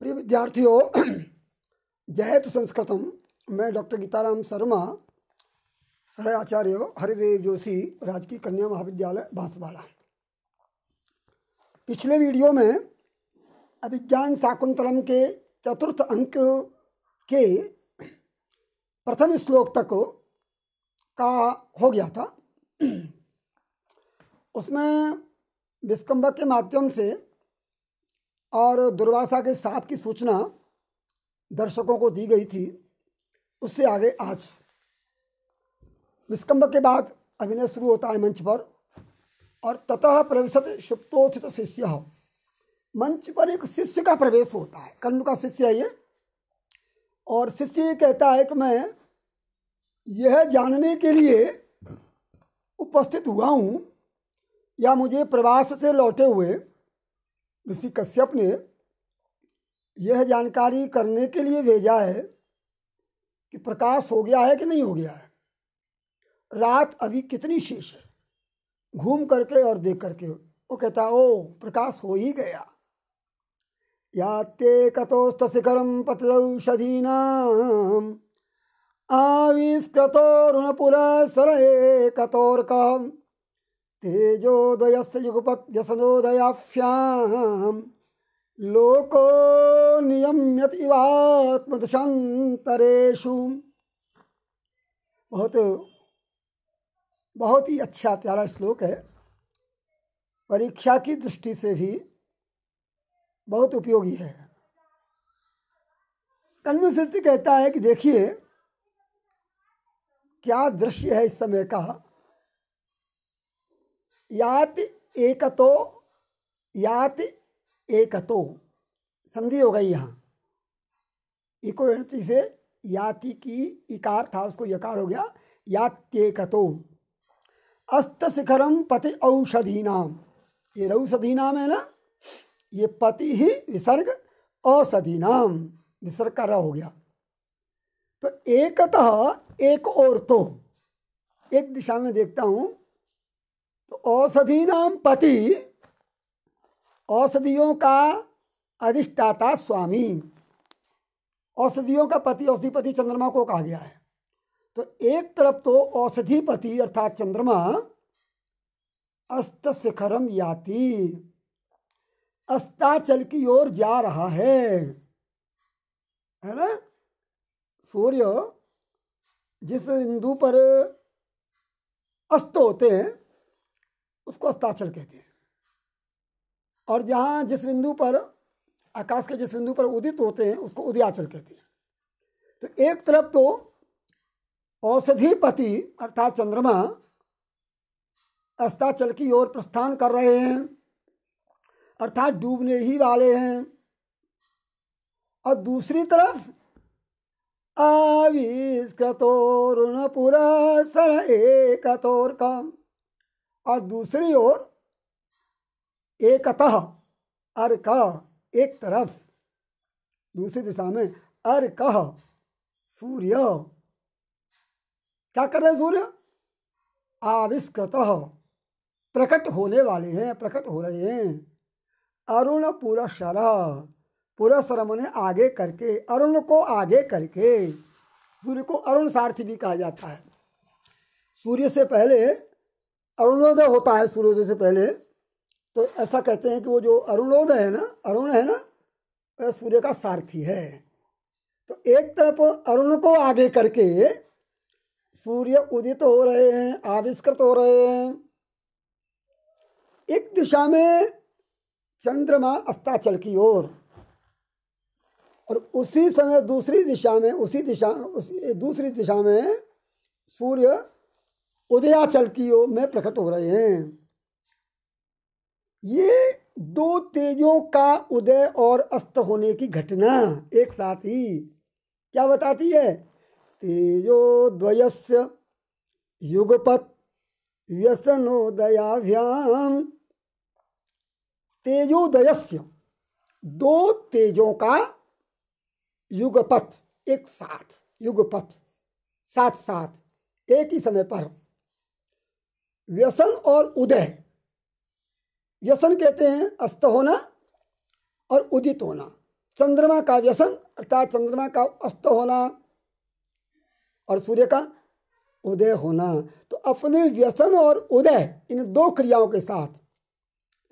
प्रिय विद्यार्थियों जयत तो संस्कृतम मैं डॉक्टर गीताराम शर्मा सह आचार्य हरिदेव जोशी राजकीय कन्या महाविद्यालय बांसवाड़ा पिछले वीडियो में अभिज्ञान शाकुंतलम के चतुर्थ अंक के प्रथम श्लोक तक का हो गया था उसमें विस्कम्बक के माध्यम से और दुर्वासा के साथ की सूचना दर्शकों को दी गई थी उससे आगे आज निष्कम्ब के बाद अभिनय शुरू होता है मंच पर और ततः प्रवेशत सुप्तोथित शिष्य मंच पर एक शिष्य का प्रवेश होता है कर्ण का शिष्य है ये और शिष्य ये कहता है कि मैं यह जानने के लिए उपस्थित हुआ हूँ या मुझे प्रवास से लौटे हुए ऋषि कश्यप ने यह जानकारी करने के लिए भेजा है कि प्रकाश हो गया है कि नहीं हो गया है रात अभी कितनी शेष है घूम करके और देख करके वो कहता ओ प्रकाश हो ही गया या ते कतोस्त शिखरम पतलौषधीना आविष्कृतो ऋणपुर कतोर कम युगपत युगपद्यसनोदयाभ्यां लोको नियम्यत इवात्मदशांतरेशु बहुत बहुत ही अच्छा प्यारा श्लोक है परीक्षा की दृष्टि से भी बहुत उपयोगी है कन्विशिष्ट कहता है कि देखिए क्या दृश्य है इस समय का याति एकतो याति एकतो संधि हो गई यहाँ एक से याति की इकार था उसको यकार हो गया यात्येकतो अस्त शिखरम पति औषधी नाम ये रौषधि नाम है ना ये पति ही विसर्ग औषधि नाम विसर्ग कर हो गया तो एकतः एक और तो एक दिशा में देखता हूँ औषधि नाम पति औषधियों का अधिष्ठाता स्वामी औषधियों का पति औषधिपति चंद्रमा को कहा गया है तो एक तरफ तो औषधिपति अर्थात चंद्रमा अस्त शिखरम याति अस्ताचल की ओर जा रहा है है ना सूर्य जिस बिंदु पर अस्त होते हैं उसको अस्ताचल कहते हैं और जहाँ जिस बिंदु पर आकाश के जिस बिंदु पर उदित होते हैं उसको उदयाचल कहते हैं तो एक तरफ तो औषधिपति अर्थात चंद्रमा अस्ताचल की ओर प्रस्थान कर रहे हैं अर्थात डूबने ही वाले हैं और दूसरी तरफ पुरा सर एक तोर का और दूसरी ओर एकतः अर एक तरफ दूसरी दिशा में अर कह सूर्य क्या कर रहे हैं सूर्य आविष्कृत प्रकट होने वाले हैं प्रकट हो रहे हैं अरुण पुरस्र पुरस्र मने आगे करके अरुण को आगे करके सूर्य को अरुण सारथी भी कहा जाता है सूर्य से पहले अरुणोदय होता है सूर्योदय से पहले तो ऐसा कहते हैं कि वो जो अरुणोदय है ना अरुण है ना वह सूर्य का सारथी है तो एक तरफ अरुण को आगे करके सूर्य उदित हो रहे हैं आविष्कृत हो रहे हैं एक दिशा में चंद्रमा अस्ताचल की ओर और, और उसी समय दूसरी दिशा में उसी दिशा उसी दूसरी दिशा में सूर्य उदयाचल की ओर में प्रकट हो रहे हैं ये दो तेजों का उदय और अस्त होने की घटना एक साथ ही क्या बताती है तेजो द्वयस्य युगपत व्यसनोदयाभ्याम तेजोदयस्य दो तेजों का युगपथ एक साथ युगपथ साथ साथ एक ही समय पर व्यसन और उदय व्यसन कहते हैं अस्त होना और उदित होना चंद्रमा का व्यसन अर्थात चंद्रमा का अस्त होना और सूर्य का उदय होना तो अपने व्यसन और उदय इन दो क्रियाओं के साथ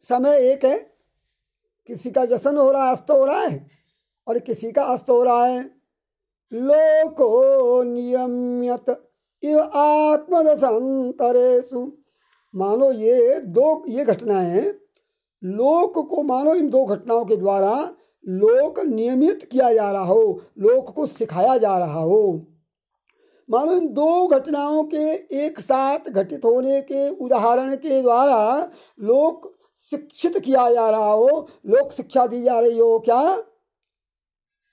समय एक है किसी का व्यसन हो रहा है अस्त हो रहा है और किसी का अस्त हो रहा है लोको नियमित इव आत्मदसंतरेशु मानो ये दो ये घटनाएं लोक को मानो इन दो घटनाओं के द्वारा लोक नियमित किया जा रहा हो लोक को सिखाया जा रहा हो मानो इन दो घटनाओं के एक साथ घटित होने के उदाहरण के द्वारा लोक शिक्षित किया जा रहा हो लोक शिक्षा दी जा रही हो क्या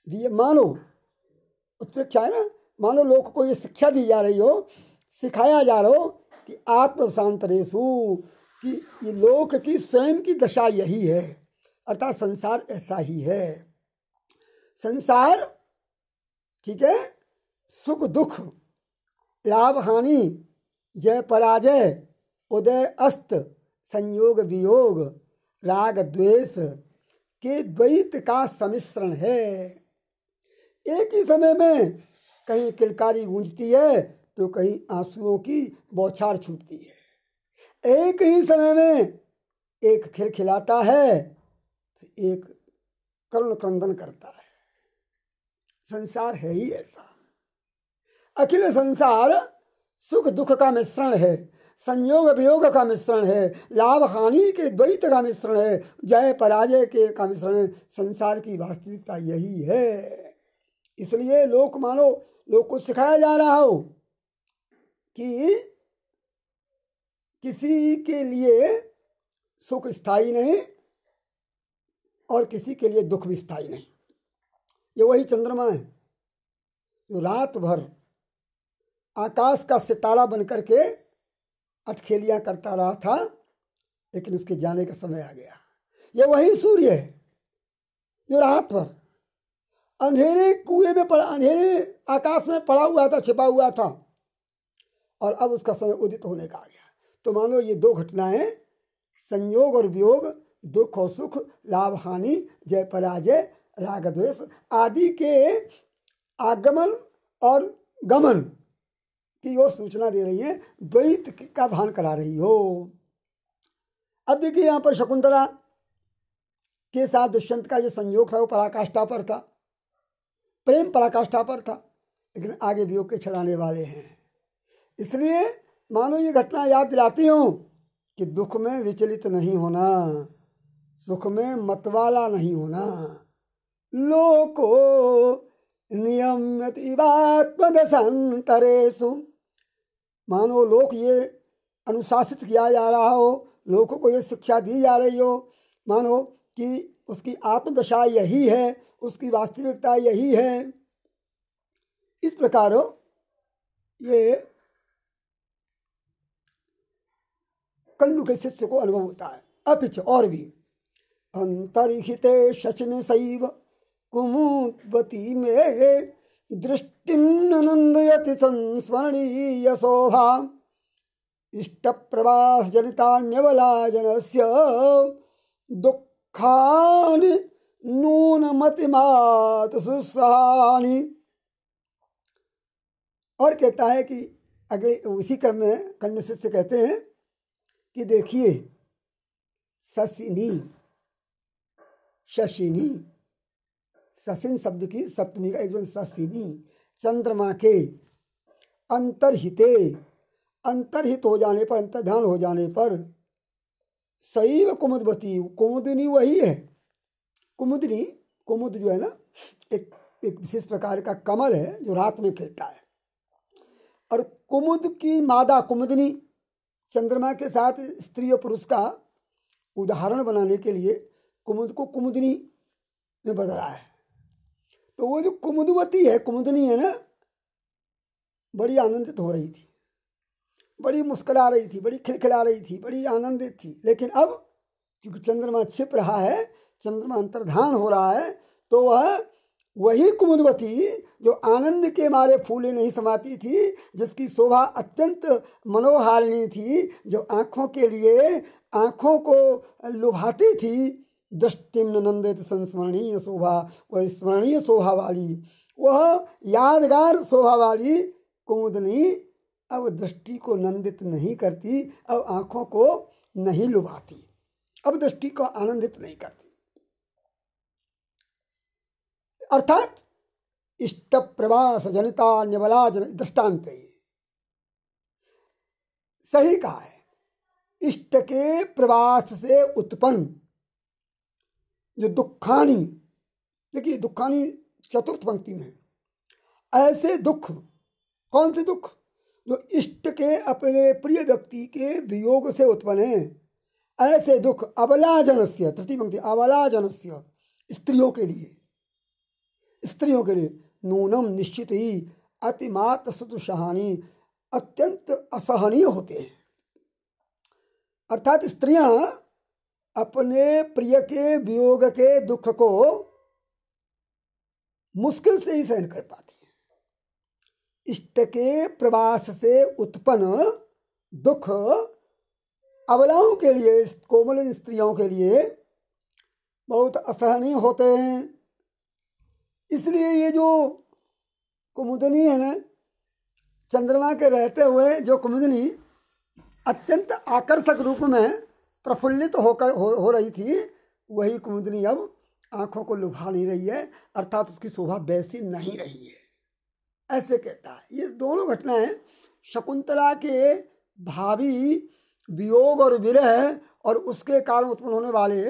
दिए मानो उत्प्रेक्षा है ना मानो लोक को ये शिक्षा दी जा रही हो सिखाया जा रहा हो कि आत्मशांतरेशु कि ये लोक की स्वयं की दशा यही है अर्थात संसार ऐसा ही है संसार ठीक है सुख दुख लाभ हानि जय पराजय उदय अस्त संयोग वियोग राग द्वेष के द्वैत का समिश्रण है एक ही समय में कहीं किलकारी गूंजती है तो कहीं आंसुओं की बौछार छूटती है एक ही समय में एक खिलखिलाता है तो एक करुण क्रंदन करता है संसार है ही ऐसा अखिल संसार सुख दुख का मिश्रण है संयोग वियोग का मिश्रण है लाभ हानि के द्वैत का मिश्रण है जय पराजय के का मिश्रण है संसार की वास्तविकता यही है इसलिए लोक मानो लोग को सिखाया जा रहा हो कि किसी के लिए सुख स्थायी नहीं और किसी के लिए दुख भी स्थायी नहीं ये वही चंद्रमा है जो रात भर आकाश का सितारा बन करके अटखेलियाँ करता रहा था लेकिन उसके जाने का समय आ गया ये वही सूर्य है जो रात भर अंधेरे कुएं में पड़ा अंधेरे आकाश में पड़ा हुआ था छिपा हुआ था और अब उसका समय उदित होने का आ गया तो मानो ये दो घटनाएं संयोग और वियोग दुख और सुख लाभ हानि जय पराजय राग द्वेष आदि के आगमन और गमन की ओर सूचना दे रही है द्वैत का भान करा रही हो अब देखिए यहाँ पर शकुंतला के साथ दुष्यंत का जो संयोग था वो पराकाष्ठा पर था प्रेम पराकाष्ठा पर था लेकिन आगे वियोग के छड़ाने वाले हैं इसलिए मानो ये घटना याद दिलाती हूँ कि दुख में विचलित नहीं होना सुख में मतवाला नहीं होना लोको नियमतिवात्मदसंतरेशु मानो लोक ये अनुशासित किया जा रहा हो लोगों को ये शिक्षा दी जा रही हो मानो कि उसकी आत्मदशा यही है उसकी वास्तविकता यही है इस प्रकार ये कल्लू के शिष्य को अनुभव होता है अपिच और भी अंतरहित सचिन शैव कुमुवती में दृष्टि नंदयति संस्मरणीय शोभा इष्ट प्रवास जनिता न्यवला जनस्य नून मतिमात सुसहानी और कहता है कि अगले उसी क्रम में कन्या शिष्य कहते हैं कि देखिए शशिनी शशिनी शशिन शब्द की सप्तमी का एक शशिनी चंद्रमा के अंतरहिते अंतरहित हो जाने पर अंतर्ध्यान हो जाने पर शैव कुमुदवती कुमुदिनी वही है कुमुदिनी कुमुद जो है ना एक एक विशेष प्रकार का कमल है जो रात में खिलता है और कुमुद की मादा कुमुदनी चंद्रमा के साथ स्त्री और पुरुष का उदाहरण बनाने के लिए कुमुद को कुमुदनी में बदला है तो वो जो कुमुदवती है कुमुदनी है ना बड़ी आनंदित हो रही थी बड़ी मुस्करा रही थी बड़ी खिलखिला रही थी बड़ी आनंदित थी लेकिन अब क्योंकि चंद्रमा छिप रहा है चंद्रमा अंतर्धान हो रहा है तो वह वही कुमुदवती जो आनंद के मारे फूले नहीं समाती थी जिसकी शोभा अत्यंत मनोहारिणी थी जो आँखों के लिए आँखों को लुभाती थी दृष्टिम नंदित संस्मरणीय शोभा वह स्मरणीय शोभा वाली वह यादगार शोभा वाली कुमुदनी अब दृष्टि को नंदित नहीं करती अब आँखों को नहीं लुभाती अब दृष्टि को आनंदित नहीं करती अर्थात इष्ट प्रवास जनता निबला जन दृष्टान्त सही कहा है इष्ट के प्रवास से उत्पन्न जो दुखानी देखिए दुखानी चतुर्थ पंक्ति में है ऐसे दुख कौन से दुख जो इष्ट के अपने प्रिय व्यक्ति के वियोग से उत्पन्न है ऐसे दुख अबलाजनस्य तृतीय पंक्ति अबलाजनस्य स्त्रियों के लिए स्त्रियों के लिए नूनम निश्चित ही अतिमात सतुषहानी अत्यंत असहनीय होते हैं अर्थात स्त्रियां अपने प्रिय के वियोग के दुख को मुश्किल से ही सहन कर पाती हैं इष्ट के प्रवास से उत्पन्न दुख अवलाओं के लिए कोमल स्त्रियों के लिए बहुत असहनीय होते हैं इसलिए ये जो कुमुदनी है ना चंद्रमा के रहते हुए जो कुमुदनी अत्यंत आकर्षक रूप में प्रफुल्लित होकर हो, हो रही थी वही कुमुदनी अब आंखों को लुभा नहीं रही है अर्थात उसकी शोभा वैसी नहीं रही है ऐसे कहता है ये दोनों घटनाएं शकुंतला के भावी वियोग और विरह और उसके कारण उत्पन्न होने वाले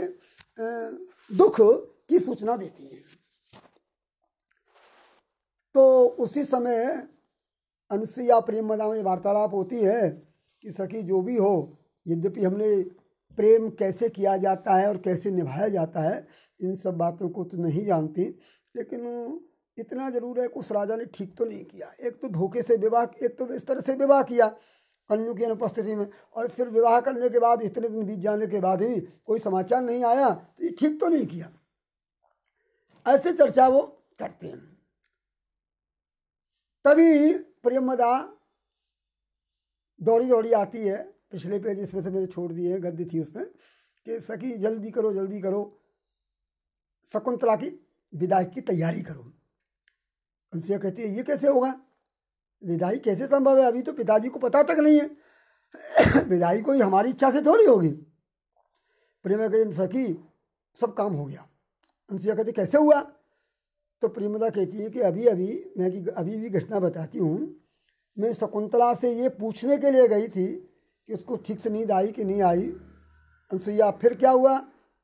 दुख की सूचना देती है तो उसी समय अनुसुईया प्रेम मदा में वार्तालाप होती है कि सखी जो भी हो यद्यपि हमने प्रेम कैसे किया जाता है और कैसे निभाया जाता है इन सब बातों को तो नहीं जानती लेकिन इतना जरूर है कि उस राजा ने ठीक तो नहीं किया एक तो धोखे से विवाह एक तो इस तरह से विवाह किया अन्य की अनुपस्थिति में और फिर विवाह करने के बाद इतने दिन बीत जाने के बाद ही कोई समाचार नहीं आया तो ये ठीक तो नहीं किया ऐसे चर्चा वो करते हैं तभी प्रेमदा दौड़ी दौड़ी आती है पिछले पेज इसमें से मैंने छोड़ दिए गद्दी थी उसमें कि सखी जल्दी करो जल्दी करो शकुंतला की विदाई की तैयारी करो उनसे कहती है ये कैसे होगा विदाई कैसे संभव है अभी तो पिताजी को पता तक नहीं है विदाई कोई हमारी इच्छा से थोड़ी होगी प्रेम कहते सखी सब काम हो गया उनसे कहती कैसे हुआ तो प्रेमदा कहती है कि अभी अभी मैं कि अभी भी घटना बताती हूँ मैं शकुंतला से ये पूछने के लिए गई थी कि उसको ठीक से नींद आई कि नहीं आई अनुसुईया फिर क्या हुआ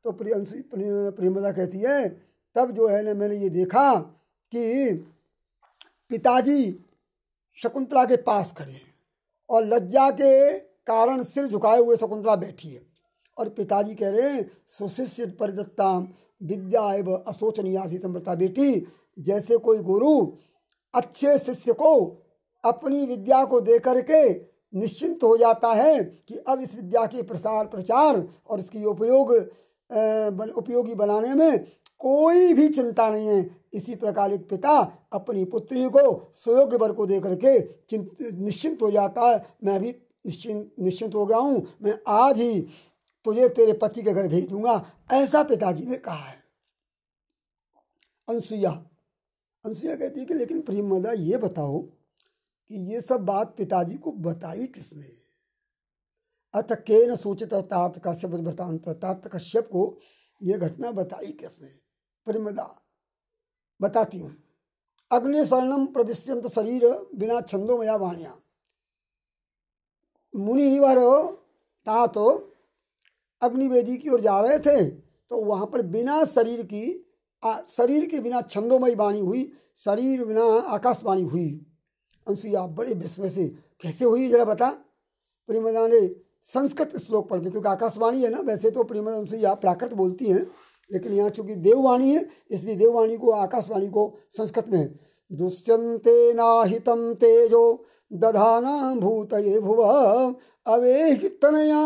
तो प्रेमदा कहती है तब जो है ना मैंने ये देखा कि पिताजी शकुंतला के पास खड़े हैं और लज्जा के कारण सिर झुकाए हुए शकुंतला बैठी है और पिताजी कह रहे हैं सुशिष्य परिदत्ताम विद्या एवं अशोचनीयासी समृता बेटी जैसे कोई गुरु अच्छे शिष्य को अपनी विद्या को दे करके निश्चिंत हो जाता है कि अब इस विद्या के प्रसार प्रचार और इसकी उपयोग उपयोगी बनाने में कोई भी चिंता नहीं है इसी प्रकार एक पिता अपनी पुत्री को सुयोग्य वर को दे करके चिंत निश्चिंत हो जाता है मैं भी निश्चिंत निश्चिंत हो गया हूँ मैं आज ही तुझे तो तेरे पति के घर भेज दूंगा ऐसा पिताजी ने कहा है अनसुईया अनसुईया कहती है कि लेकिन प्रेम मदा ये बताओ कि ये सब बात पिताजी को बताई किसने अथ के न सोचित तात का शब्द वृतांत तात कश्यप को यह घटना बताई किसने प्रेमदा बताती हूँ अग्नि शरणम प्रविश्यंत शरीर बिना छंदो मया वाणिया मुनि वर तात अग्निवेदी की ओर जा रहे थे तो वहाँ पर बिना शरीर की आ, शरीर के बिना छंदोमय वाणी हुई शरीर बिना आकाशवाणी हुई अनुसुईया बड़े विस्मय से कैसे हुई जरा बता प्रेमदा ने संस्कृत श्लोक पढ़ के क्योंकि आकाशवाणी है ना वैसे तो प्रेम अनुसुईया प्राकृत बोलती हैं लेकिन यहाँ चूंकि देववाणी है इसलिए देववाणी को आकाशवाणी को संस्कृत में दुष्यन्तेनाहितं तेजो ये भुव अवे तनया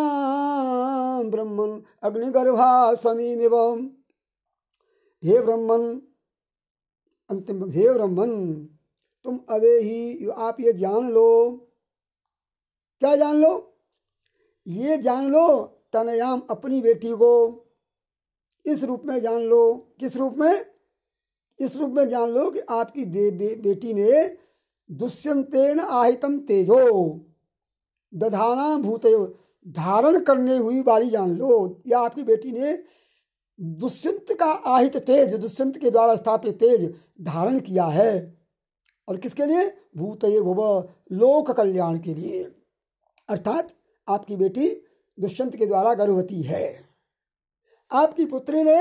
ब्रह्मन् अग्निगर्भा समीमिव हे ब्रह्म अंतिम हे ब्रह्मन तुम अवे ही आप ये जान लो क्या जान लो ये जान लो तनयाम अपनी बेटी को इस रूप में जान लो किस रूप में इस रूप में जान लो कि आपकी दे, बे, बेटी ने दुष्यंतेन आहितम तेजो दधाना भूत धारण करने हुई वाली जान लो या आपकी बेटी ने दुष्यंत का आहित तेज दुष्यंत के द्वारा स्थापित तेज धारण किया है और किसके लिए भूत भुव लोक कल्याण के लिए अर्थात आपकी बेटी दुष्यंत के द्वारा गर्भवती है आपकी पुत्री ने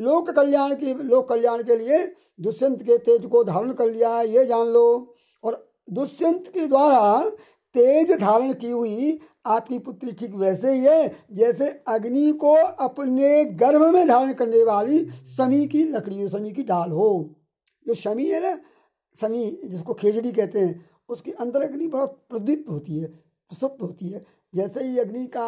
लोक कल्याण की लोक कल्याण के लिए दुष्यंत के तेज को धारण कर लिया ये जान लो और दुष्यंत के द्वारा तेज धारण की हुई आपकी पुत्री ठीक वैसे ही है जैसे अग्नि को अपने गर्भ में धारण करने वाली शमी की लकड़ी शमी की डाल हो जो शमी है ना शमी जिसको खेजड़ी कहते हैं उसके अंदर अग्नि बहुत प्रदीप्त होती है सुप्त होती है जैसे ही अग्नि का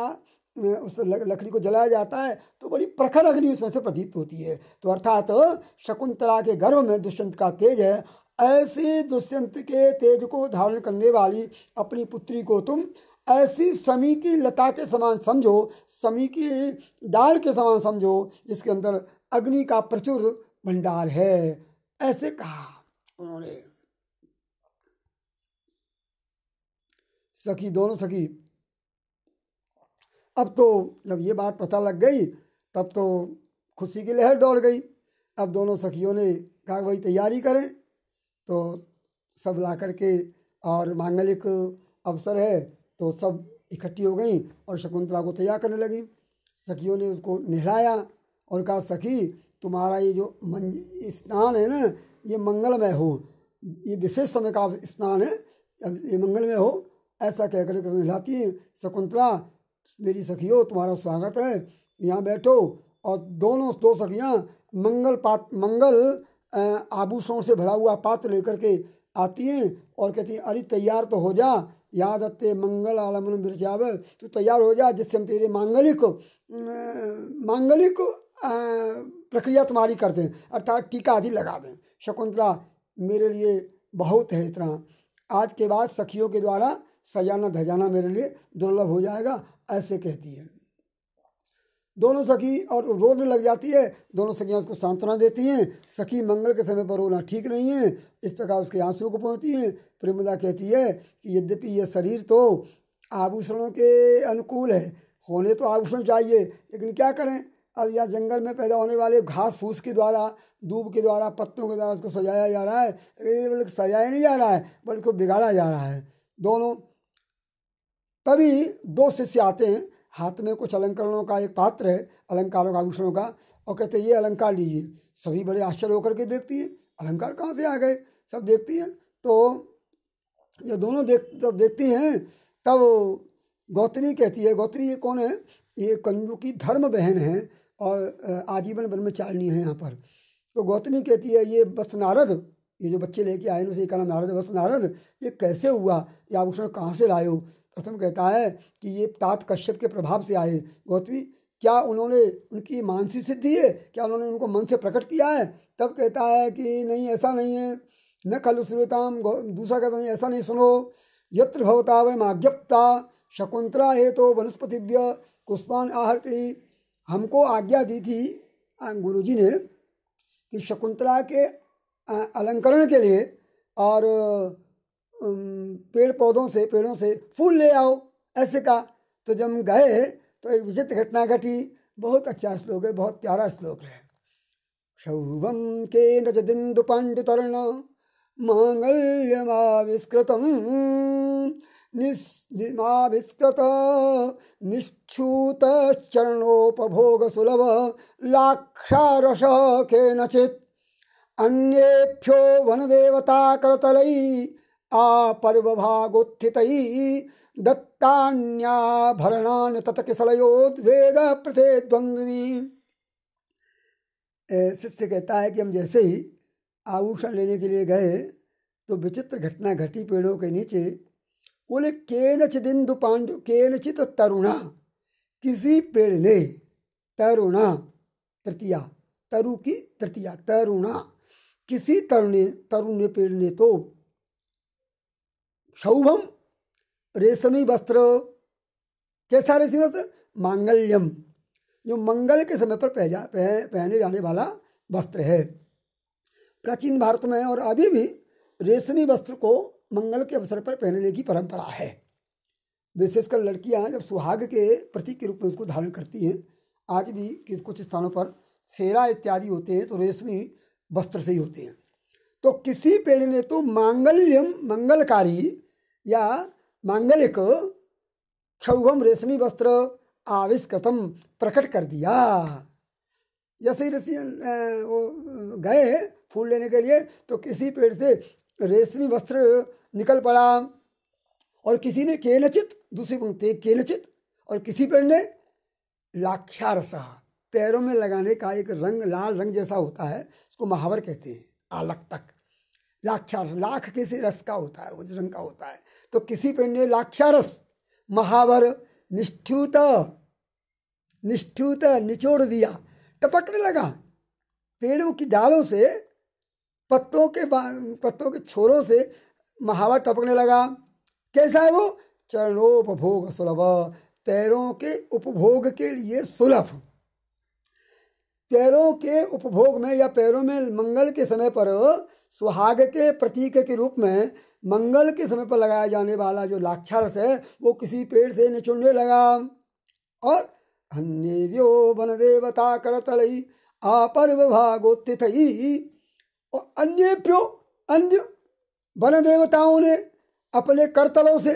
उस लकड़ी को जलाया जाता है तो बड़ी प्रखर अग्नि इसमें से प्रतीत होती है तो अर्थात तो शकुंतला के गर्भ में दुष्यंत का तेज है ऐसे दुष्यंत के तेज को धारण करने वाली अपनी पुत्री को तुम ऐसी समी की लता के समान समझो समी की डाल के समान समझो जिसके अंदर अग्नि का प्रचुर भंडार है ऐसे कहा उन्होंने सखी दोनों सखी अब तो जब ये बात पता लग गई तब तो खुशी की लहर दौड़ गई अब दोनों सखियों ने कहा भाई तैयारी करें तो सब ला कर के और मांगलिक अवसर है तो सब इकट्ठी हो गई और शकुंतला को तैयार करने लगी सखियों ने उसको नहलाया और कहा सखी तुम्हारा ये जो मन स्नान है ना ये मंगलमय हो ये विशेष समय का स्नान है ये मंगलमय हो ऐसा कहकर तो नहलाती हैं शकुंतला मेरी सखियों तुम्हारा स्वागत है यहाँ बैठो और दोनों दो सखियाँ मंगल पात मंगल आभूषणों से भरा हुआ पात्र लेकर के आती हैं और कहती हैं अरे तैयार तो हो जा याद अत्ते मंगल आलमन बिरजाव तो तैयार हो जा जिससे हम तेरे मांगलिक मांगलिक प्रक्रिया तुम्हारी कर दें अर्थात टीका आदि लगा दें शकुंतला मेरे लिए बहुत है इतना आज के बाद सखियों के द्वारा सजाना धजाना मेरे लिए दुर्लभ हो जाएगा ऐसे कहती है दोनों सखी और रोने लग जाती है दोनों सखियाँ उसको सांत्वना देती हैं सखी मंगल के समय पर रोना ठीक नहीं है इस प्रकार उसके आंसू को पहुँचती हैं प्रेमदा कहती है कि यद्यपि यह शरीर तो आभूषणों के अनुकूल है होने तो आभूषण चाहिए लेकिन क्या करें अब यह जंगल में पैदा होने वाले घास फूस के द्वारा दूब के द्वारा पत्तों के द्वारा उसको सजाया जा रहा है बल्कि सजाया नहीं जा रहा है बल्कि बिगाड़ा जा रहा है दोनों तभी दो शिष्य आते हैं हाथ में कुछ अलंकरणों का एक पात्र है अलंकारों का आभूषणों का और कहते ये अलंकार लीजिए सभी बड़े आश्चर्य होकर के देखती हैं अलंकार कहाँ से आ गए सब देखती हैं तो ये दोनों देख जब देखती हैं तब गौतमी कहती है गौतरी ये कौन है ये कंजू की धर्म बहन है और आजीवन ब्रह्मचारिणी है यहाँ पर तो गौतमी कहती है ये बस नारद ये जो बच्चे लेके आए उनसे का नाम नारद बस नारद ये कैसे हुआ ये आभूषण कहाँ से लाए हो प्रथम कहता है कि ये तात कश्यप के प्रभाव से आए गौतमी क्या उन्होंने उनकी मानसी सिद्धि है क्या उन्होंने उनको मन से प्रकट किया है तब कहता है कि नहीं ऐसा नहीं है न खल श्रोताम दूसरा कहता नहीं ऐसा नहीं सुनो यत्र भवता वे माज्ञप्ता शकुंतला है तो वनस्पतिव्य कुष्पान आहृति हमको आज्ञा दी थी गुरु जी ने कि शकुंतला के अलंकरण के लिए और पेड़ पौधों से पेड़ों से फूल ले आओ ऐसे कहा तो जब हम गए तो एक विचित्र घटना घटी बहुत अच्छा श्लोक है बहुत प्यारा श्लोक है शौभम के नज दिंदु पांडुतरण मांगल्यमाविष्कृत निस्कृत निश्छूत चरणोपभोग सुलभ लाक्षारस के नचित अन्येभ्यो वन देवता करतलई आपर्वभागोत्थितैः दत्तान्याभरणान् ततकिसलयोद्वेग प्रथे द्वंद्वी शिष्य कहता है कि हम जैसे ही आभूषण लेने के लिए गए तो विचित्र घटना घटी पेड़ों के नीचे बोले के इंदु पांडु केनचित तरुणा किसी पेड़ ने तरुणा तृतीया तरु की तृतीया तरुणा किसी तरुण तरुण पेड़ ने तो सौभम रेशमी वस्त्र कैसा रेशमी वस्त्र मांगल्यम जो मंगल के समय पर पह, पहने जाने वाला वस्त्र है प्राचीन भारत में और अभी भी रेशमी वस्त्र को मंगल के अवसर पर पहनने की परंपरा है विशेषकर लड़कियां जब सुहाग के प्रतीक के रूप में उसको धारण करती हैं आज भी किस कुछ स्थानों पर फेरा इत्यादि होते हैं तो रेशमी वस्त्र से ही होते हैं तो किसी पेड़ ने तो मांगल्यम मंगलकारी या मांगलिक क्षौभम रेशमी वस्त्र आविष्कृतम प्रकट कर दिया जैसे ऋषि वो गए फूल लेने के लिए तो किसी पेड़ से रेशमी वस्त्र निकल पड़ा और किसी ने केनचित दूसरी पंक्ति केनचित और किसी पेड़ ने लाक्षारसा पैरों में लगाने का एक रंग लाल रंग जैसा होता है उसको महावर कहते हैं आलक तक लाक्षारस लाख किसी रस का होता है उस का होता है तो किसी पेड़ ने लाक्षारस महावर निष्ठुत निष्ठुत निचोड़ दिया टपकने लगा पेड़ों की डालों से पत्तों के पत्तों के छोरों से महावर टपकने लगा कैसा है वो चरणोपभोग सुलभ पैरों के उपभोग के लिए सुलभ पैरों के उपभोग में या पैरों में मंगल के समय पर सुहाग के प्रतीक के रूप में मंगल के समय पर लगाया जाने वाला जो लाक्षारस है वो किसी पेड़ से निचुड़ने लगा और हन्नेव्यो वन देवता कर तलई आपर्व भागोत्थित और अन्य प्यो अन्य वन देवताओं ने अपने करतलों से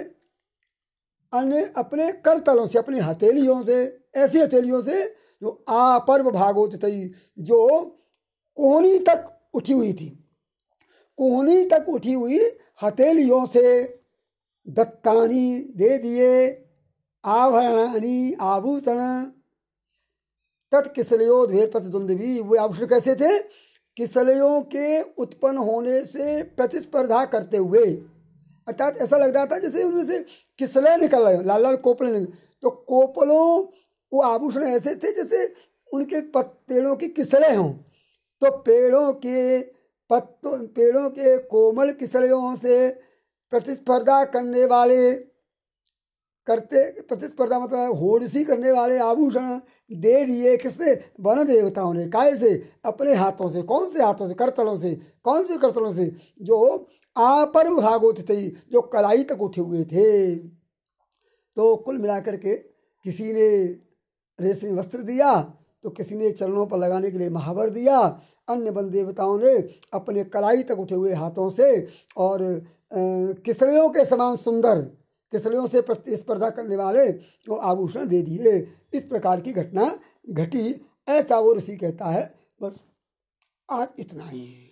अन्य अपने करतलों से अपनी हथेलियों से ऐसी हथेलियों से जो आपर्व भागवत थी जो कोहनी तक उठी हुई थी कोहनी तक उठी हुई हथेलियों से दत्तानी दे दिए आभरणानी आभूषण प्रतिद्वंद भी वे आभूषण कैसे थे किसलियों के उत्पन्न होने से प्रतिस्पर्धा करते हुए अर्थात ऐसा लग रहा था जैसे उनमें से किसले निकल रहे हो लाल लाल कोपले तो कोपलों वो आभूषण ऐसे थे जैसे उनके पेड़ों की किसलें हों तो पेड़ों के पत्तों पेड़ों के कोमल किसलियों से प्रतिस्पर्धा करने वाले करते प्रतिस्पर्धा मतलब होड़सी करने वाले आभूषण दे दिए किससे वन देवताओं ने काय से अपने हाथों से कौन से हाथों से करतलों से कौन से करतलों से जो आपर भागोत थे जो कलाई तक उठे हुए थे तो कुल मिलाकर के किसी ने रेशमी वस्त्र दिया तो किसी ने चरणों पर लगाने के लिए महावर दिया अन्य वन देवताओं ने अपने कलाई तक उठे हुए हाथों से और किसलियों के समान सुंदर किसलियों से प्रतिस्पर्धा करने वाले वो आभूषण दे दिए इस प्रकार की घटना घटी ऐसा वो ऋषि कहता है बस आज इतना ही है